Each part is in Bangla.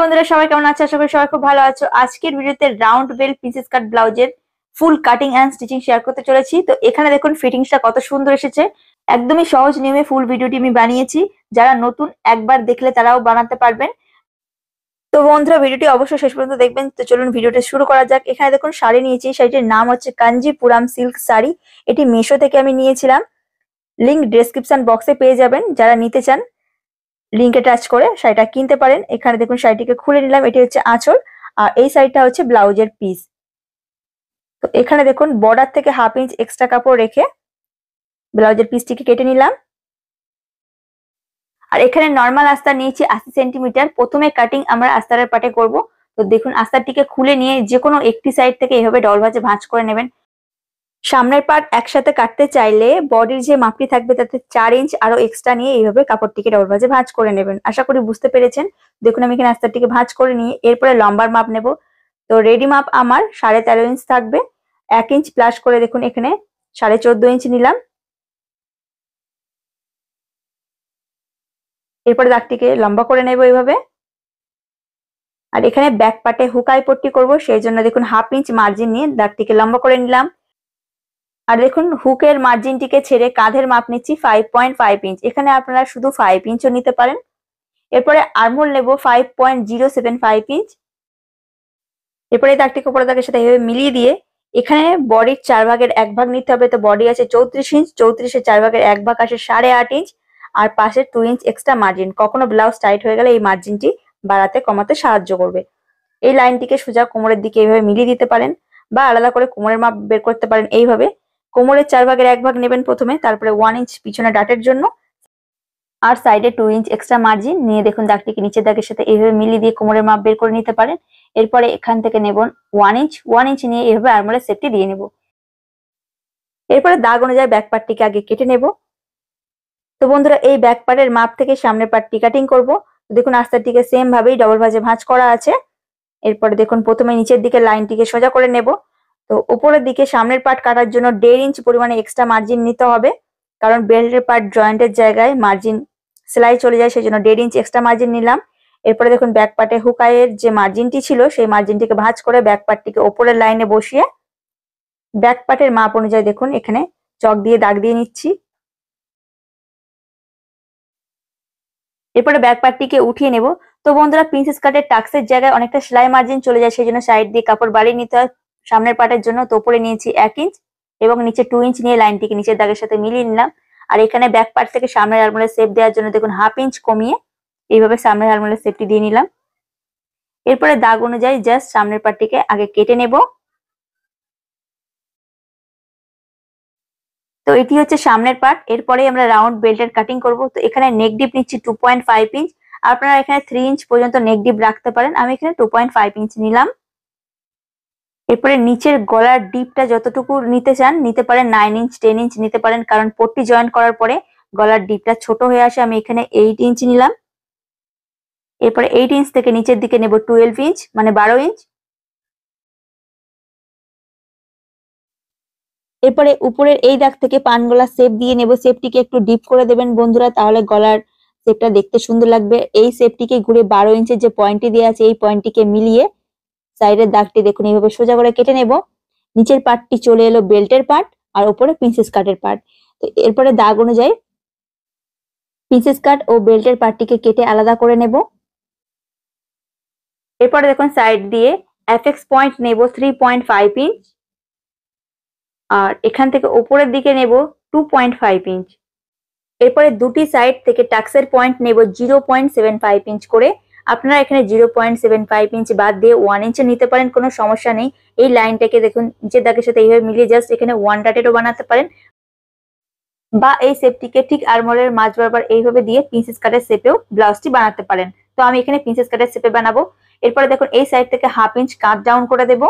হ্যালো বন্ধুরা সবাই কেমন আছো আশা করি সবাই খুব ভালো আছো আজকের ভিডিওতে রাউন্ড বেল পিসেস কাট ব্লাউজের full cutting and stitching share করতে চলেছি তো এখানে দেখুন ফিটিংসটা কত সুন্দর এসেছে একদমই সহজ নিয়মে ফুল ভিডিওটি আমি বানিয়েছি যারা নতুন একবার দেখলে তারাও বানাতে পারবেন তো বন্ধুরা ভিডিওটি অবশ্যই শেষ পর্যন্ত দেখবেন তো চলুন ভিডিওটা শুরু করা যাক এখানে দেখুন শাড়ি নিয়েছি শাড়িটির নাম হচ্ছে কাঞ্জিপুরাম সিল্ক শাড়ি এটি মেশো থেকে আমি নিয়েছিলাম লিঙ্ক ডেসক্রিপশন বক্সে পেয়ে যাবেন যারা নিতে চান লিঙ্কে টাচ করে শাড়িটা কিনতে পারেন এখানে দেখুন শাড়িটিকে খুলে নিলাম এটি হচ্ছে আঁচল আর এই শাড়িটা হচ্ছে ব্লাউজের পিস তো এখানে দেখুন বর্ডার থেকে হাফ ইঞ্চ এক্সট্রা কাপড় রেখে ব্লাউজের পিসটিকে কেটে নিলাম আর এখানে নর্মাল আস্তা নিয়েছি আশি সেন্টিমিটার প্রথমে কাটিং আমরা আস্তারের পাটে করব তো দেখুন আস্তারটিকে খুলে নিয়ে যে কোনো একটি সাইড থেকে এভাবে ডল ভাজে ভাঁজ করে নেবেন সামনের পার্ট একসাথে কাটতে চাইলে বডির যে মাপটি থাকবে তাতে চার ইঞ্চ আরো এক্সট্রা নিয়ে এইভাবে কাপড়টিকে ডবল ভাজে ভাঁজ করে নেবেন আশা করি বুঝতে পেরেছেন দেখুন আমি এখানে আস্তারটিকে ভাঁজ করে নিয়ে এরপরে লম্বার মাপ নেব তো রেডি মাপ আমার সাড়ে তেরো ইঞ্চ থাকবে এক ইঞ্চ প্লাস করে দেখুন এখানে সাড়ে চোদ্দ ইঞ্চ নিলাম এরপরে দাগটিকে লম্বা করে নেব এইভাবে আর এখানে ব্যাক পার্টে হুকাই পট্টি করবো সেই জন্য দেখুন হাফ ইঞ্চ মার্জিন নিয়ে দাগটিকে লম্বা করে নিলাম আর দেখুন হুকের মার্জিনটিকে ছেড়ে কাঁধের মাপ নিচ্ছি ফাইভ পয়েন্ট ফাইভ ইঞ্চ এখানে আপনারা শুধু ফাইভ ইঞ্চও নিতে পারেন এরপরে আর্মহোল নেব five point zero seven five inch এরপরে দাগটিকে উপরে দাগের সাথে এভাবে মিলিয়ে দিয়ে এখানে বডির চার ভাগের এক ভাগ নিতে হবে তো বডি আছে চৌত্রিশ ইঞ্চ চৌত্রিশের চার ভাগের এক ভাগ আসে সাড়ে আট ইঞ্চ আর পাশে টু ইঞ্চ এক্সট্রা মার্জিন কখনো ব্লাউজ টাইট হয়ে গেলে এই মার্জিনটি বাড়াতে কমাতে সাহায্য করবে এই লাইনটিকে সোজা কোমরের দিকে এইভাবে মিলিয়ে দিতে পারেন বা আলাদা করে কোমরের মাপ বের করতে পারেন এইভাবে কোমরের চার ভাগের এক ভাগ নেবেন প্রথমে তারপরে ওয়ান ইঞ্চ পিছনে ডাটের জন্য আর সাইডে টু ইঞ্চ এক্সট্রা মার্জিন নিয়ে দেখুন দাগটিকে নিচের দাগের সাথে এইভাবে মিলিয়ে দিয়ে কোমরের মাপ বের করে নিতে পারেন এরপরে এখান থেকে নেব ওয়ান ইঞ্চ ওয়ান ইঞ্চ নিয়ে এইভাবে আর্মোলের সেটটি দিয়ে নেব এরপরে দাগ অনুযায়ী ব্যাক পার্টটিকে আগে কেটে নেব তো বন্ধুরা এই ব্যাক পার্টের মাপ থেকে সামনের পার্টটি কাটিং করব দেখুন আস্তারটিকে সেম ভাবেই ডবল ভাজে ভাঁজ করা আছে এরপরে দেখুন প্রথমে নিচের দিকে লাইনটিকে সোজা করে নেব তো ওপরের দিকে সামনের পার্ট কাটার জন্য দেড় ইঞ্চ পরিমাণে এক্সট্রা মার্জিন নিতে হবে কারণ বেল্টের পার্ট জয়েন্টের জায়গায় মার্জিন সেলাই চলে যায় সেই জন্য দেড় ইঞ্চ এক্সট্রা মার্জিন নিলাম এরপরে দেখুন ব্যাক পার্টে হুকায়ের যে মার্জিনটি ছিল সেই মার্জিনটিকে ভাঁজ করে ব্যাক পার্টটিকে ওপরের লাইনে বসিয়ে ব্যাক পার্টের মাপ অনুযায়ী দেখুন এখানে চক দিয়ে দাগ দিয়ে নিচ্ছি এরপরে ব্যাক পার্টটিকে উঠিয়ে নেব তো বন্ধুরা প্রিন্সেস কাটের টাক্সের জায়গায় অনেকটা সেলাই মার্জিন চলে যায় সেই জন্য সাইড দিয়ে কাপড় বাড়িয়ে নিতে হয় সামনের পাটের জন্য তোপরে নিয়েছি এক ইঞ্চ এবং নিচে টু ইঞ্চ নিয়ে লাইনটিকে নিচের দাগের সাথে মিলিয়ে নিলাম আর এখানে ব্যাক পার্ট থেকে সামনের আলমারের সেপ দেওয়ার জন্য দেখুন হাফ ইঞ্চ কমিয়ে এইভাবে সামনের আলমারের সেপটি দিয়ে নিলাম এরপরে দাগ অনুযায়ী জাস্ট সামনের পাটটিকে আগে কেটে নেব তো এটি হচ্ছে সামনের পার্ট এরপরে আমরা রাউন্ড বেল্টের কাটিং করব তো এখানে নেক ডিপ নিচ্ছি টু পয়েন্ট ফাইভ ইঞ্চ আপনারা এখানে থ্রি ইঞ্চ পর্যন্ত নেক ডিপ রাখতে পারেন আমি এখানে টু পয়েন্ট ফাইভ ইঞ্চ নিলাম এরপরে নিচের গলার ডিপটা যতটুকু নিতে চান নিতে পারেন নাইন ইঞ্চ টেন ইঞ্চ নিতে পারেন কারণ পট্টি জয়েন করার পরে গলার ডিপটা ছোট হয়ে আসে আমি এখানে এইট ইঞ্চ নিলাম এরপরে এইট ইঞ্চ থেকে নিচের দিকে নেব টুয়েলভ ইঞ্চ মানে বারো ইঞ্চ এরপরে উপরের এই দাগ থেকে পান গলার সেপ দিয়ে নেব সেপটিকে একটু ডিপ করে দেবেন বন্ধুরা তাহলে গলার সেপটা দেখতে সুন্দর লাগবে এই সেপটিকে ঘুরে বারো ইঞ্চের যে পয়েন্টটি দেওয়া আছে এই পয়েন্টটিকে মিলিয়ে সাইডের দাগটি দেখুন এইভাবে সোজা করে কেটে নেব নিচের পার্টটি চলে এলো বেল্টের পার্ট আর উপরে প্রিন্সেস কাটের পার্ট তো এরপরে দাগ অনুযায়ী প্রিন্সেস কাট ও বেল্টের পার্টটিকে কেটে আলাদা করে নেব এরপরে দেখুন সাইড দিয়ে এফএক্স পয়েন্ট নেব থ্রি পয়েন্ট ফাইভ ইঞ্চ আর এখান থেকে ওপরের দিকে নেব টু পয়েন্ট ফাইভ ইঞ্চ এরপরে দুটি সাইড থেকে টাক্সের পয়েন্ট নেব zero point seven five inch করে আপনারা এখানে zero point seven five inch বাদ দিয়ে ওয়ান ইঞ্চে নিতে পারেন কোনো সমস্যা নেই এই লাইনটাকে দেখুন যে দাগের সাথে এইভাবে মিলিয়ে জাস্ট এখানে ওয়ান ডাটেরও বানাতে পারেন বা এই সেপটিকে ঠিক আরমোরের মাছ বরাবর এইভাবে দিয়ে প্রিন্সেস কাটের শেপেও ব্লাউজটি বানাতে পারেন তো আমি এখানে প্রিন্সেস কাটের শেপে বানাবো এরপরে দেখুন এই সাইড থেকে হাফ ইঞ্চ কাট ডাউন করে দেব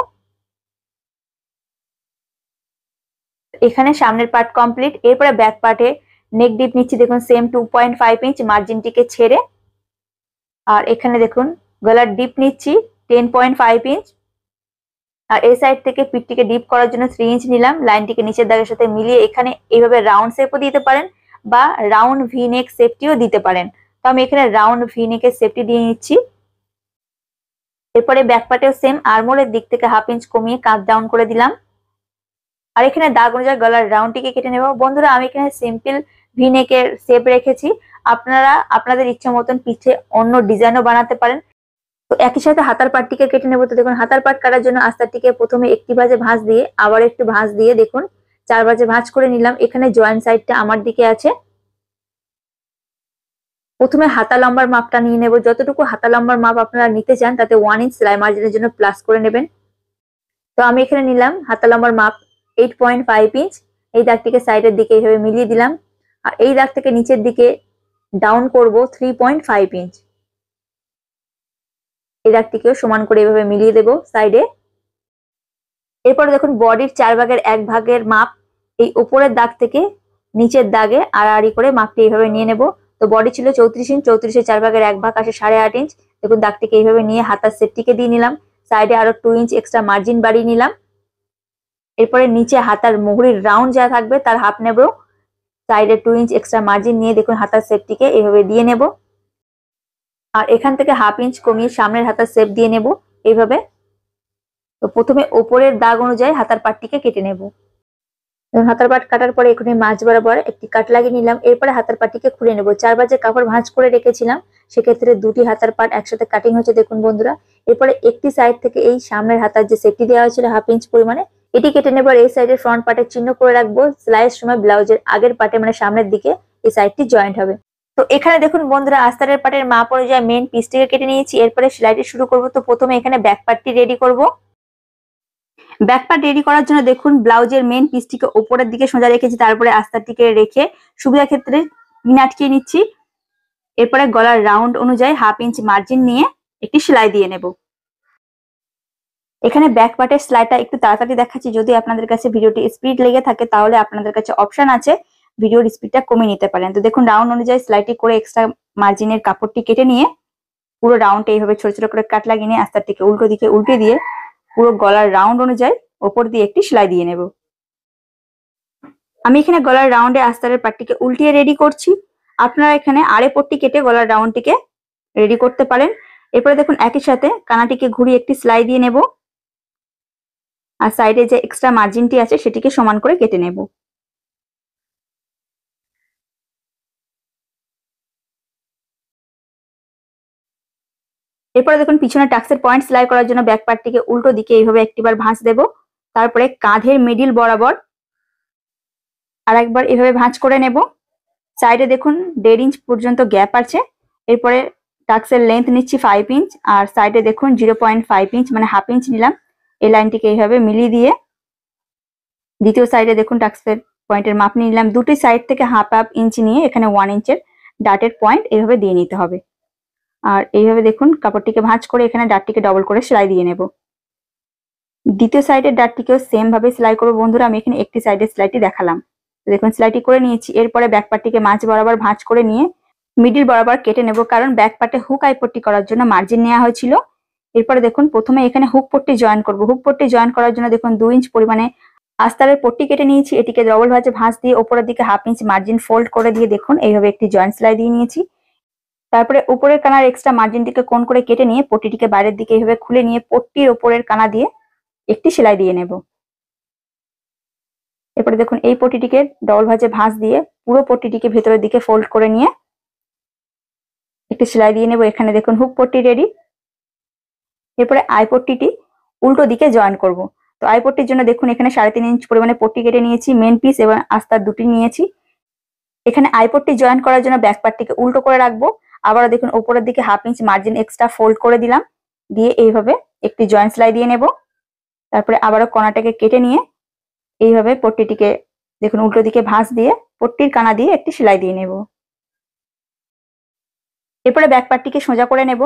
এখানে সামনের পার্ট কমপ্লিট এরপরে ব্যাক পার্টে নেক ডিপ নিচ্ছি দেখুন same two point five inch মার্জিনটিকে ছেড়ে আর এখানে দেখুন গলার ডিপ নিচ্ছি টেন পয়েন্ট ফাইভ ইঞ্চ আর এই সাইড থেকে পিঠটিকে ডিপ করার জন্য থ্রি ইঞ্চ নিলাম লাইনটিকে নিচের দাগের সাথে মিলিয়ে এখানে এইভাবে রাউন্ড শেপও দিতে পারেন বা রাউন্ড ভি নেক সেফটিও দিতে পারেন তো আমি এখানে রাউন্ড ভি নেকের সেফটি দিয়ে নিচ্ছি এরপরে ব্যাকপাটেও সেম আরমোলের দিক থেকে হাফ ইঞ্চ কমিয়ে কাঁধ ডাউন করে দিলাম আর এখানে দাগ অনুযায়ী গলার রাউন্ডটিকে কেটে নেব বন্ধুরা আমি এখানে সিম্পল ভি নেকের শেপ রেখেছি আপনারা আপনাদের ইচ্ছা মতন পিঠে অন্য ডিজাইনও বানাতে পারেন তো একই সাথে হাতার পাটটিকে কেটে নেবো তো দেখুন হাতার পাট কাটার জন্য আস্তারটিকে প্রথমে একটি ভাজে ভাঁজ দিয়ে আবার একটু ভাঁজ দিয়ে দেখুন চার ভাজে ভাঁজ করে নিলাম এখানে জয়েন্ট সাইডটা আমার দিকে আছে প্রথমে হাতা লম্বার মাপটা নিয়ে নেব যতটুকু হাতা লম্বার মাপ আপনারা নিতে চান তাতে ওয়ান ইঞ্চ সেলাই মার্জিনের জন্য প্লাস করে নেবেন তো আমি এখানে নিলাম হাতা লম্বার মাপ এইট পয়েন্ট ফাইভ ইঞ্চ এই দাগটিকে সাইডের দিকে এইভাবে মিলিয়ে দিলাম আর এই দাগ থেকে নিচের দিকে ডাউন করব থ্রি পয়েন্ট ফাইভ ইঞ্চ এই দাগটিকেও সমান করে এভাবে মিলিয়ে দেব সাইডে এরপরে দেখুন বডির চার ভাগের এক ভাগের মাপ এই উপরের দাগ থেকে নিচের দাগে আড়াআড়ি করে মাপটি এইভাবে নিয়ে নেব তো বডি ছিল চৌত্রিশ ইঞ্চ চৌত্রিশের চার ভাগের এক ভাগ আসে সাড়ে আট ইঞ্চ দেখুন দাগটিকে এইভাবে নিয়ে হাতার সেটটিকে দিয়ে নিলাম সাইডে আরো টু ইঞ্চ এক্সট্রা মার্জিন বাড়িয়ে নিলাম এরপরে নিচে হাতার মুহুরির রাউন্ড যা থাকবে তার হাফ নেবো সাইডে টু ইঞ্চ এক্সট্রা মার্জিন নিয়ে দেখুন হাতার সেপটিকে এভাবে দিয়ে নেব আর এখান থেকে হাফ ইঞ্চ কমিয়ে সামনের হাতার সেপ দিয়ে নেব এইভাবে তো প্রথমে ওপরের দাগ অনুযায়ী হাতার পাটটিকে কেটে নেব হাতার পাট কাটার পরে এখানে মাছ বরাবর একটি কাট লাগিয়ে নিলাম এরপরে হাতার পাটিকে খুলে নেব চারবার যে কাপড় ভাঁজ করে রেখেছিলাম সেক্ষেত্রে দুটি হাতার পাট একসাথে কাটিং হচ্ছে দেখুন বন্ধুরা এরপরে একটি সাইড থেকে এই সামনের হাতার যে সেফটি দেওয়া হয়েছিল হাফ ইঞ্চ পরিমাণে এটি কেটে নেবার এই সাইডের ফ্রন্ট পার্টের চিহ্ন করে রাখবো সেলাইয়ের সময় ব্লাউজের আগের পার্টে মানে সামনের দিকে এই সাইডটি জয়েন্ট হবে তো এখানে দেখুন বন্ধুরা আস্তারের পাটের মাপ অনুযায়ী মেন পিসটিকে কেটে নিয়েছি এরপরে সেলাইটি শুরু করব তো প্রথমে এখানে ব্যাক পার্টটি রেডি করব ব্যাক পার্ট রেডি করার জন্য দেখুন ব্লাউজের মেন পিসটিকে ওপরের দিকে সোজা রেখেছি তারপরে আস্তারটিকে রেখে সুবিধা ক্ষেত্রে পিন আটকিয়ে নিচ্ছি এরপরে গলার রাউন্ড অনুযায়ী হাফ ইঞ্চ মার্জিন নিয়ে একটি সেলাই দিয়ে নেবো এখানে ব্যাক পার্টের স্লাইডটা একটু তাড়াতাড়ি দেখাচ্ছি যদি আপনাদের কাছে ভিডিওটি স্পিড লেগে থাকে তাহলে আপনাদের কাছে অপশন আছে ভিডিওর স্পিডটা কমিয়ে নিতে পারেন তো দেখুন রাউন্ড অনুযায়ী স্লাইডটি করে এক্সট্রা মার্জিনের কাপড়টি কেটে নিয়ে পুরো রাউন্ডটা এইভাবে ছোট ছোট করে কাট লাগিয়ে নিয়ে আস্তারটিকে উল্টো দিকে উল্টে দিয়ে পুরো গলার রাউন্ড অনুযায়ী ওপর দিয়ে একটি সেলাই দিয়ে নেব আমি এখানে গলার রাউন্ডে আস্তারের পাটটিকে উল্টিয়ে রেডি করছি আপনারা এখানে আড়ে পট্টি কেটে গলার রাউন্ডটিকে রেডি করতে পারেন এরপরে দেখুন একই সাথে কানাটিকে ঘুরিয়ে একটি সেলাই দিয়ে নেবো আর সাইডে যে এক্সট্রা মার্জিনটি আছে সেটিকে সমান করে কেটে নেব এরপরে দেখুন পিছনে টাক্সের পয়েন্ট সেলাই করার জন্য ব্যাক পার্টটিকে উল্টো দিকে এইভাবে একটিবার ভাঁজ দেব তারপরে কাঁধের মিডিল বরাবর আর একবার এভাবে ভাঁজ করে নেব সাইডে দেখুন দেড় ইঞ্চ পর্যন্ত গ্যাপ আছে এরপরে টাক্সের লেন্থ নিচ্ছি ফাইভ ইঞ্চ আর সাইডে দেখুন জিরো পয়েন্ট ফাইভ ইঞ্চ মানে হাফ ইঞ্চ নিলাম এই লাইনটিকে এইভাবে মিলিয়ে দিয়ে দ্বিতীয় সাইডে দেখুন টাক্সের পয়েন্টের মাপ নিয়ে নিলাম দুটি সাইড থেকে হাফ হাফ ইঞ্চি নিয়ে এখানে ওয়ান ইঞ্চের ডাটের পয়েন্ট এইভাবে দিয়ে নিতে হবে আর এইভাবে দেখুন কাপড়টিকে ভাঁজ করে এখানে ডাটটিকে ডবল করে সেলাই দিয়ে নেব দ্বিতীয় সাইডের ডাটটিকেও সেমভাবে সেলাই করবো বন্ধুরা আমি এখানে একটি সাইডের সেলাইটি দেখালাম দেখুন সেলাইটি করে নিয়েছি এরপরে ব্যাকপার্টটিকে মাঝ বরাবর ভাঁজ করে নিয়ে মিডিল বরাবর কেটে নেব কারণ ব্যাকপার্টে হুক আইপট্টি করার জন্য মার্জিন নেওয়া হয়েছিল এরপরে দেখুন প্রথমে এখানে হুক পট্টি জয়েন করব হুক পট্টি জয়েন করার জন্য দেখুন দুই ইঞ্চ পরিমাণে আস্তারের পট্টি কেটে নিয়েছি এটিকে ডবল ভাজে ভাঁজ দিয়ে ওপরের দিকে হাফ ইঞ্চ মার্জিন ফোল্ড করে দিয়ে দেখুন এইভাবে একটি জয়েন্ট সেলাই দিয়ে নিয়েছি তারপরে উপরের কানার এক্সট্রা মার্জিনটিকে কোন করে কেটে নিয়ে পট্টিটিকে বাইরের দিকে এইভাবে খুলে নিয়ে পট্টির ওপরের কানা দিয়ে একটি সেলাই দিয়ে নেব এরপরে দেখুন এই পট্টিটিকে ডবল ভাজে ভাঁজ দিয়ে পুরো পট্টিটিকে ভেতরের দিকে ফোল্ড করে নিয়ে একটি সেলাই দিয়ে নেব এখানে দেখুন হুক পট্টি রেডি এরপরে আইপট্টিটি উল্টো দিকে জয়েন করব তো আইপট্টির জন্য দেখুন এখানে সাড়ে তিন ইঞ্চ পরিমাণে পট্টি কেটে নিয়েছি মেন পিস এবং আস্তার দুটি নিয়েছি এখানে আইপট্টি জয়েন করার জন্য ব্যাক পার্টটিকে উল্টো করে রাখবো আবারও দেখুন উপরের দিকে half inch margin extra fold করে দিলাম দিয়ে এইভাবে একটি জয়েন্ট সেলাই দিয়ে নেব তারপরে আবারও কণাটাকে কেটে নিয়ে এইভাবে পট্টিটিকে দেখুন উল্টো দিকে ভাঁজ দিয়ে পট্টির কানা দিয়ে একটি সেলাই দিয়ে নেব এরপরে ব্যাক পার্টটিকে সোজা করে নেব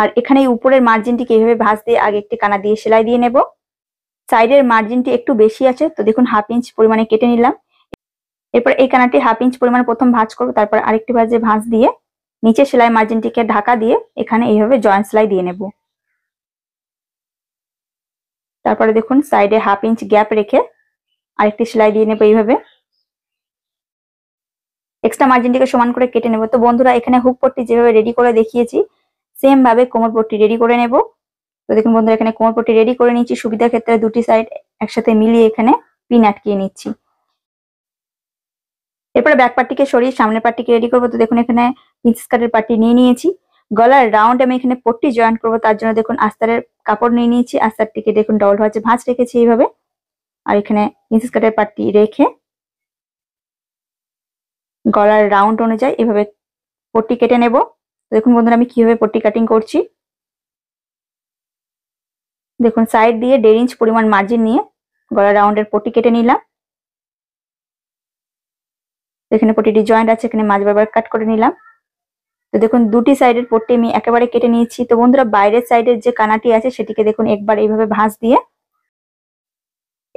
আর এখানে এই উপরের মার্জিনটিকে এইভাবে ভাঁজ দিয়ে আগে একটি কানা দিয়ে সেলাই দিয়ে নেব সাইডের মার্জিনটি একটু বেশি আছে তো দেখুন হাফ ইঞ্চ পরিমাণে কেটে নিলাম এরপর এই কানাটি হাফ ইঞ্চ পরিমাণে প্রথম ভাঁজ করবো তারপর আরেকটি ভাঁজে ভাঁজ দিয়ে নিচে সেলাই মার্জিনটিকে ঢাকা দিয়ে এখানে এইভাবে জয়েন্ট সেলাই দিয়ে নেব তারপরে দেখুন সাইডে হাফ ইঞ্চ গ্যাপ রেখে আরেকটি সেলাই দিয়ে নেবো এইভাবে এক্সট্রা মার্জিনটিকে সমান করে কেটে নেবো তো বন্ধুরা এখানে হুক পট্টি যেভাবে রেডি করে দেখিয়েছি সেম ভাবে কোমর পট্টি রেডি করে নেব তো দেখুন বন্ধুরা এখানে কোমর পট্টি রেডি করে নিচ্ছি সুবিধার ক্ষেত্রে দুটি সাইড একসাথে মিলিয়ে এখানে পিন আটকিয়ে নিচ্ছি এরপরে ব্যাক পার্টিকে সরিয়ে সামনের পার্টিকে রেডি করবো তো দেখুন এখানে প্রিন্স কাটের পার্টি নিয়ে নিয়েছি গলার রাউন্ড আমি এখানে পট্টি জয়েন করবো তার জন্য দেখুন আস্তারের কাপড় নিয়ে নিয়েছি আস্তারটিকে দেখুন ডবল হচ্ছে ভাঁজ রেখেছি এইভাবে আর এখানে প্রিন্সেস কাটের পার্টি রেখে গলার রাউন্ড অনুযায়ী এভাবে পট্টি কেটে নেবো দেখুন বন্ধুরা আমি কিভাবে পট্টি কাটিং করছি দেখুন সাইড দিয়ে দেড় ইঞ্চ পরিমাণ মার্জিন নিয়ে গলা রাউন্ডের পট্টি কেটে নিলাম এখানে পটিটি জয়েন্ট আছে এখানে মাঝ বরাবর কাট করে নিলাম তো দেখুন দুটি সাইডের পট্টি আমি একেবারে কেটে নিয়েছি তো বন্ধুরা বাইরের সাইডের যে কানাটি আছে সেটিকে দেখুন একবার এইভাবে ভাঁজ দিয়ে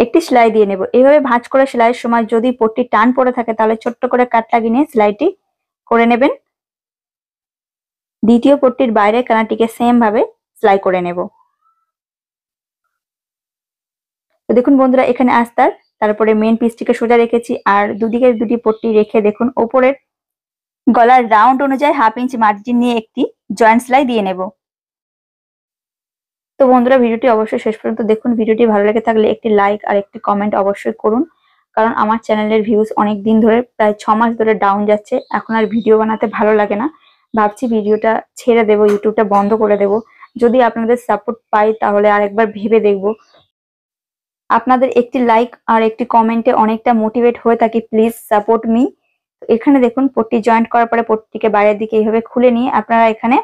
একটি সেলাই দিয়ে নেব এইভাবে ভাঁজ করে সেলাইয়ের সময় যদি পট্টি টান পড়ে থাকে তাহলে ছোট্ট করে কাট লাগিয়ে নিয়ে সেলাইটি করে নেবেন দ্বিতীয় পট্টির বাইরে কানাটিকে সেম ভাবে সেলাই করে নেব তো দেখুন বন্ধুরা এখানে আস্তার তারপরে মেন পিসটিকে সোজা রেখেছি আর দুদিকের দুটি পট্টি রেখে দেখুন ওপরের গলার রাউন্ড অনুযায়ী হাফ ইঞ্চ মার্জিন নিয়ে একটি জয়েন্ট সেলাই দিয়ে নেব তো বন্ধুরা ভিডিওটি অবশ্যই শেষ পর্যন্ত দেখুন ভিডিওটি ভালো লেগে থাকলে একটি লাইক আর একটি কমেন্ট অবশ্যই করুন কারণ আমার চ্যানেলের ভিউজ অনেক দিন ধরে প্রায় ছ মাস ধরে ডাউন যাচ্ছে এখন আর ভিডিও বানাতে ভালো লাগে না ভাবছি ভিডিওটা ছেড়ে দেব ইউটিউবটা বন্ধ করে দেব যদি আপনাদের সাপোর্ট পাই তাহলে আর একবার ভেবে দেখব আপনাদের একটি লাইক আর একটি কমেন্টে অনেকটা মোটিভেট হয়ে থাকি প্লিজ সাপোর্ট মি এখানে দেখুন পট্টি জয়েন্ট করার পরে পট্টিকে বাইরের দিকে এইভাবে খুলে নিয়ে আপনারা এখানে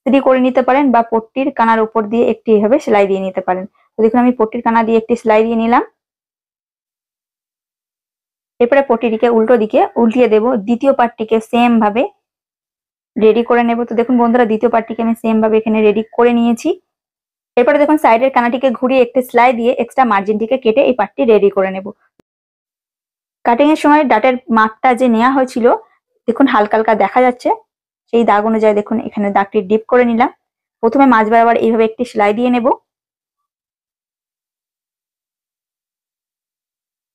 স্ত্রী করে নিতে পারেন বা পট্টির কানার উপর দিয়ে একটি এভাবে সেলাই দিয়ে নিতে পারেন তো দেখুন আমি পট্টির কানা দিয়ে একটি সেলাই দিয়ে নিলাম এরপরে পট্টিটিকে উল্টো দিকে উল্টিয়ে দেব দ্বিতীয় পার্টটিকে সেম ভাবে রেডি করে নেব তো দেখুন বন্ধুরা দ্বিতীয় পার্টটিকে আমি সেম ভাবে এখানে রেডি করে নিয়েছি এরপরে দেখুন সাইডের কানাটিকে ঘুরিয়ে একটি সেলাই দিয়ে এক্সট্রা মার্জিনটিকে কেটে এই পার্টটি রেডি করে নেব কাটিং এর সময় ডাটের মাপটা যে নেওয়া হয়েছিল দেখুন হালকা হালকা দেখা যাচ্ছে সেই দাগ অনুযায়ী দেখুন এখানে দাগটি ডিপ করে নিলাম প্রথমে মাছ বরাবর এইভাবে একটি সেলাই দিয়ে নেব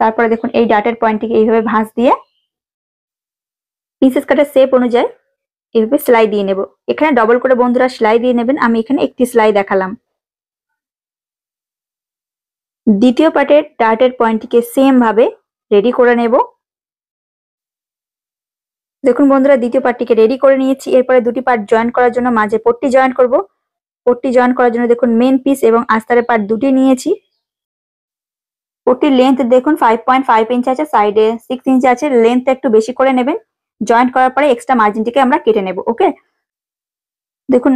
তারপরে দেখুন এই ডাটের পয়েন্টটিকে এইভাবে ভাঁজ দিয়ে পিসেস কাটার শেপ অনুযায়ী এভাবে সেলাই দিয়ে নেব এখানে ডবল করে বন্ধুরা সেলাই দিয়ে নেবেন আমি এখানে একটি সেলাই দেখালাম দ্বিতীয় পার্টের ডার্টের পয়েন্টটিকে সেম ভাবে রেডি করে নেব দেখুন বন্ধুরা দ্বিতীয় পার্টটিকে রেডি করে নিয়েছি এরপরে দুটি পার্ট জয়েন করার জন্য মাঝে পট্টি জয়েন করব পট্টি জয়েন করার জন্য দেখুন মেন পিস এবং আস্তারের পার্ট দুটি নিয়েছি পট্টির লেন্থ দেখুন ফাইভ পয়েন্ট ফাইভ ইঞ্চ আছে সাইডে সিক্স ইঞ্চ আছে লেন্থ একটু বেশি করে নেবেন জয়েন্ট করার পরে এক্সট্রা মার্জিনটিকে আমরা কেটে নেব ওকে দেখুন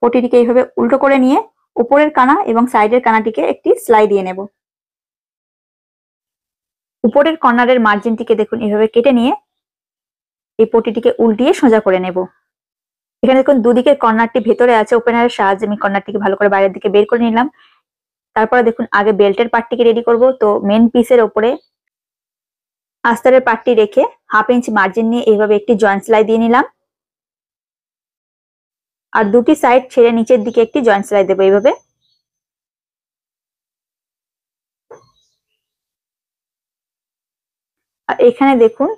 পটিটিকে এইভাবে উল্টো করে নিয়ে উপরের কানা এবং সাইডের কানাটিকে একটি সেলাই দিয়ে নেব উপরের কর্নারের মার্জিনটিকে দেখুন এভাবে কেটে নিয়ে এই পটিটিকে উল্টিয়ে সোজা করে নেব এখানে দেখুন দুদিকের কর্নারটি ভেতরে আছে ওপেনারের সাহায্যে আমি কর্নারটিকে ভালো করে বাইরের দিকে বের করে নিলাম তারপরে দেখুন আগে বেল্টের পার্টটিকে রেডি করব তো মেন পিসের ওপরে আস্তারের পার্টটি রেখে হাফ ইঞ্চ মার্জিন নিয়ে এইভাবে একটি জয়েন্ট সেলাই দিয়ে নিলাম আর দুটি সাইড ছেড়ে নিচের দিকে একটি জয়েন্ট সেলাই দেবো এইভাবে আর এখানে দেখুন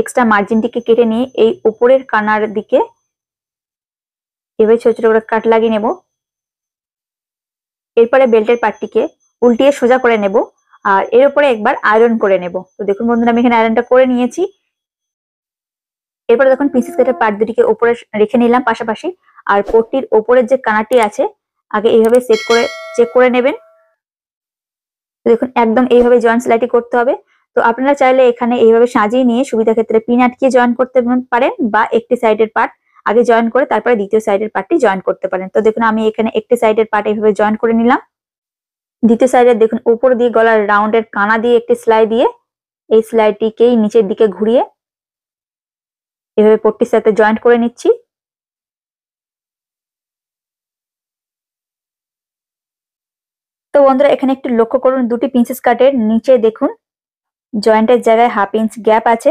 এক্সট্রা মার্জিনটিকে কেটে নিয়ে এই উপরের কানার দিকে এভাবে ছোট ছোট করে কাট লাগিয়ে নেব এরপরে বেল্টের পাটটিকে উল্টিয়ে সোজা করে নেব আর এর উপরে একবার আয়রন করে নেব তো দেখুন বন্ধুরা আমি এখানে আয়রনটা করে নিয়েছি এরপরে দেখুন পিসিস কেটে পার্ট দুটিকে উপরে রেখে নিলাম পাশাপাশি আর পট্টির ওপরের যে কানাটি আছে আগে এইভাবে সেট করে চেক করে নেবেন দেখুন একদম এইভাবে জয়েন্ট সেলাইটি করতে হবে তো আপনারা চাইলে এখানে এইভাবে সাজিয়ে নিয়ে সুবিধা ক্ষেত্রে পিন আটকিয়ে জয়েন করতে পারেন বা একটি সাইডের পার্ট আগে জয়েন করে তারপরে দ্বিতীয় সাইডের পার্টটি জয়েন করতে পারেন তো দেখুন আমি এখানে একটি সাইডের পার্ট এইভাবে জয়েন করে নিলাম দ্বিতীয় সাইডে দেখুন উপর দিয়ে গলার রাউন্ডের কানা দিয়ে একটি সেলাই দিয়ে এই সেলাইটিকেই নিচের দিকে ঘুরিয়ে এভাবে পট্টির সাথে জয়েন্ট করে নিচ্ছি তো বন্ধুরা এখানে একটু লক্ষ্য করুন দুটি প্রিন্সেস কাটের নিচে দেখুন জয়েন্টের জায়গায় হাফ ইঞ্চ গ্যাপ আছে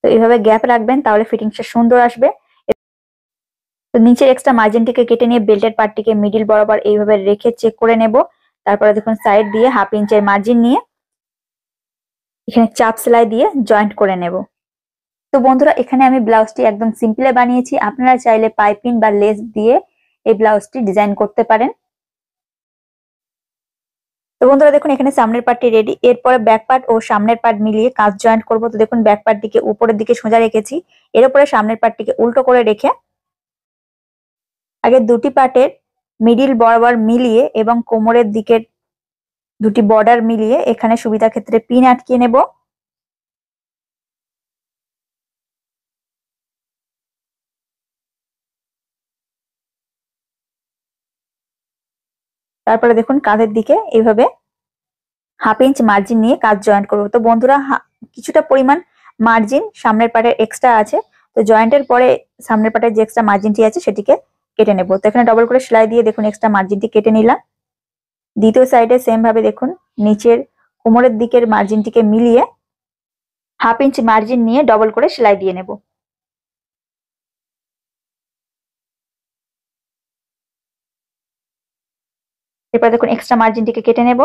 তো এইভাবে গ্যাপ রাখবেন তাহলে ফিটিংসটা সুন্দর আসবে তো নিচের এক্সট্রা মার্জিনটিকে কেটে নিয়ে বেল্টের পার্টটিকে মিডিল বরাবর এইভাবে রেখে চেক করে নেবো তারপরে দেখুন সাইড দিয়ে হাফ ইঞ্চের মার্জিন নিয়ে এখানে চাপ সেলাই দিয়ে জয়েন্ট করে নেব তো বন্ধুরা এখানে আমি ব্লাউজটি একদম সিম্পলে বানিয়েছি আপনারা চাইলে পাইপিন বা লেস দিয়ে এই ব্লাউজটি ডিজাইন করতে পারেন তো বন্ধুরা দেখুন এখানে সামনের পার্টটি রেডি এরপরে ব্যাক পার্ট ও সামনের পার্ট মিলিয়ে কাজ জয়েন্ট করব তো দেখুন ব্যাক পার্টটিকে উপরের দিকে সোজা রেখেছি এর উপরে সামনের পার্টটিকে উল্টো করে রেখে আগে দুটি পার্টের মিডিল বরাবর মিলিয়ে এবং কোমরের দিকের দুটি বর্ডার মিলিয়ে এখানে সুবিধা ক্ষেত্রে পিন আটকিয়ে নেব তারপরে দেখুন কাঁধের দিকে এইভাবে হাফ ইঞ্চ মার্জিন নিয়ে কাজ জয়েন্ট করব তো বন্ধুরা কিছুটা পরিমাণ মার্জিন সামনের পাটের এক্সট্রা আছে তো জয়েন্টের পরে সামনের পাটের যে এক্সট্রা মার্জিনটি আছে সেটিকে কেটে নেবো তো এখানে ডবল করে সেলাই দিয়ে দেখুন এক্সট্রা মার্জিনটি কেটে নিলাম দ্বিতীয় সাইডে সেম ভাবে দেখুন নিচের কোমরের দিকের মার্জিনটিকে মিলিয়ে হাফ ইঞ্চ মার্জিন নিয়ে ডবল করে সেলাই দিয়ে নেব এরপর দেখুন এক্সট্রা মার্জিনটিকে কেটে নেব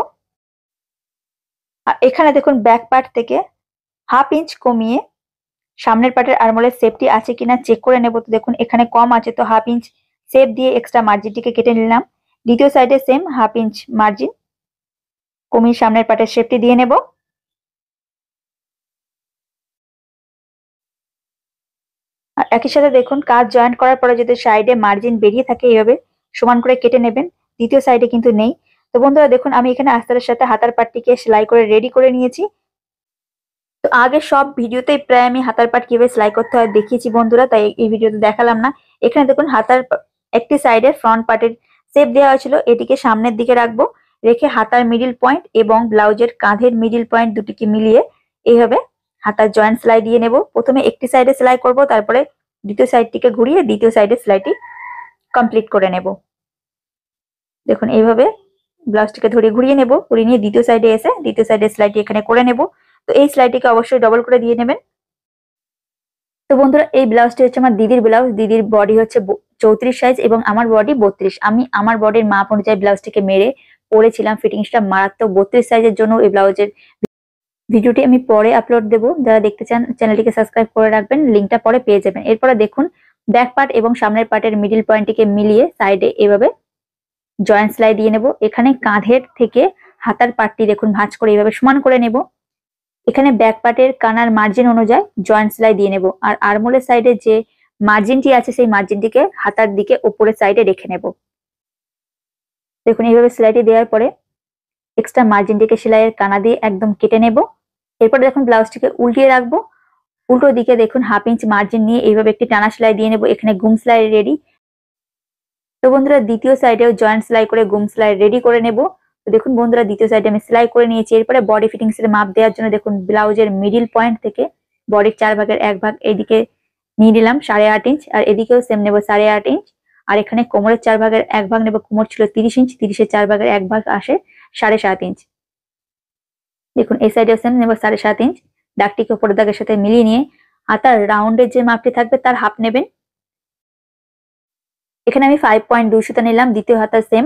আর এখানে দেখুন ব্যাক পার্ট থেকে হাফ ইঞ্চ কমিয়ে সামনের পার্টের আরমোলের সেফটি আছে কিনা চেক করে নেব তো দেখুন এখানে কম আছে তো হাফ ইঞ্চ সেপ দিয়ে এক্সট্রা মার্জিনটিকে কেটে নিলাম দ্বিতীয় সাইডে সেম হাফ ইঞ্চ মার্জিন কুমির সামনের পাটের শেপটি দিয়ে নেব আর একই সাথে দেখুন কাজ জয়েন্ট করার পরে যদি সাইডে মার্জিন বেরিয়ে থাকে এইভাবে সমান করে কেটে নেবেন দ্বিতীয় সাইডে কিন্তু নেই তো বন্ধুরা দেখুন আমি এখানে আস্তারের সাথে হাতার পাটটিকে সেলাই করে রেডি করে নিয়েছি তো আগে সব ভিডিওতেই প্রায় আমি হাতার পাট কিভাবে সেলাই করতে হয় দেখিয়েছি বন্ধুরা তাই এই ভিডিওতে দেখালাম না এখানে দেখুন হাতার একটি সাইডে ফ্রন্ট পার্টের সেপ দেওয়া হয়েছিল এটিকে সামনের দিকে রাখবো রেখে হাতার মিডিল পয়েন্ট এবং ব্লাউজের কাঁধের মিডিল পয়েন্ট দুটিকে মিলিয়ে এইভাবে হাতার জয়েন্ট সেলাই দিয়ে নেব প্রথমে একটি সাইডে সেলাই করব তারপরে দ্বিতীয় সাইডটিকে ঘুরিয়ে দ্বিতীয় সাইডে সেলাইটি কমপ্লিট করে নেব দেখুন এইভাবে ব্লাউজটিকে ধরে ঘুরিয়ে নেব ঘুরিয়ে নিয়ে দ্বিতীয় সাইডে এসে দ্বিতীয় সাইডে সেলাইটি এখানে করে নেব তো এই সেলাইটিকে অবশ্যই ডবল করে দিয়ে নেবেন তো বন্ধুরা এই ব্লাউজটি হচ্ছে আমার দিদির ব্লাউজ দিদির বডি হচ্ছে চৌত্রিশ সাইজ এবং আমার বডি বত্রিশ আমি আমার বডির মাপ অনুযায়ী ব্লাউজটিকে মেরে পরেছিলাম ফিটিংসটা মারাত্মক বত্রিশ সাইজের জন্য এই ব্লাউজের ভিডিওটি আমি পরে আপলোড দেব যারা দেখতে চান চ্যানেলটিকে সাবস্ক্রাইব করে রাখবেন লিঙ্কটা পরে পেয়ে যাবেন এরপরে দেখুন ব্যাক পার্ট এবং সামনের পার্টের মিডিল পয়েন্টটিকে মিলিয়ে সাইডে এভাবে জয়েন্ট সেলাই দিয়ে নেব এখানে কাঁধের থেকে হাতার পার্টটি দেখুন ভাঁজ করে এভাবে সমান করে নেব এখানে ব্যাক পার্টের কানার মার্জিন অনুযায়ী জয়েন্ট সেলাই দিয়ে নেব আর আরমোলের সাইডে যে মার্জিনটি আছে সেই মার্জিনটিকে হাতার দিকে ওপরের সাইডে রেখে নেব দেখুন এইভাবে সেলাইটি দেওয়ার পরে এক্সট্রা মার্জিনটিকে সেলাইয়ের কানা দিয়ে একদম কেটে নেব এরপরে দেখুন ব্লাউজটিকে উল্টিয়ে রাখবো উল্টো দিকে দেখুন হাফ ইঞ্চ মার্জিন নিয়ে এইভাবে একটি টানা সেলাই দিয়ে নেব এখানে গুম সেলাই রেডি তো বন্ধুরা দ্বিতীয় সাইডেও জয়েন্ট সেলাই করে গুম সেলাই রেডি করে নেবো তো দেখুন বন্ধুরা দ্বিতীয় সাইডে আমি সেলাই করে নিয়েছি এরপরে বডি ফিটিংস এর মাপ দেওয়ার জন্য দেখুন ব্লাউজের মিডিল পয়েন্ট থেকে বডির চার ভাগের এক ভাগ এদিকে নিয়ে নিলাম সাড়ে আট ইঞ্চ আর এদিকেও সেম নেবো সাড়ে আট ইঞ্চ আর এখানে কোমরের চার ভাগের এক ভাগ নেবো কোমর ছিল তিরিশ ইঞ্চ তিরিশের চার ভাগের এক ভাগ আসে সাড়ে সাত ইঞ্চ দেখুন এই সাইডেও সেম নেবো সাড়ে সাত ইঞ্চ ডাকটিকে উপরের দাগের সাথে মিলিয়ে নিয়ে আর তার রাউন্ডের যে মাপটি থাকবে তার হাফ নেবেন এখানে আমি ফাইভ পয়েন্ট দুই সুতা নিলাম দ্বিতীয় হাতা সেম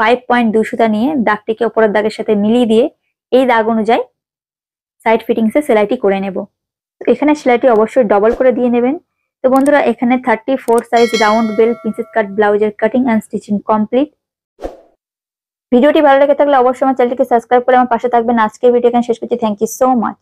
ফাইভ পয়েন্ট দুই সুতা নিয়ে দাগটিকে ওপরের দাগের সাথে মিলিয়ে দিয়ে এই দাগ অনুযায়ী সাইড ফিটিংসে সেলাইটি করে নেব তো এখানে সেলাইটি অবশ্যই ডবল করে দিয়ে নেবেন তো বন্ধুরা এখানে thirty four size round belt princess cut ব্লাউজের কাটিং অ্যান্ড স্টিচিং কমপ্লিট ভিডিওটি ভালো লেগে থাকলে অবশ্যই আমার চ্যানেলটিকে সাবস্ক্রাইব করে আমার পাশে থাকবেন আজকের ভিডিও এখানে শেষ করছি থ্যাংক ইউ সো মাচ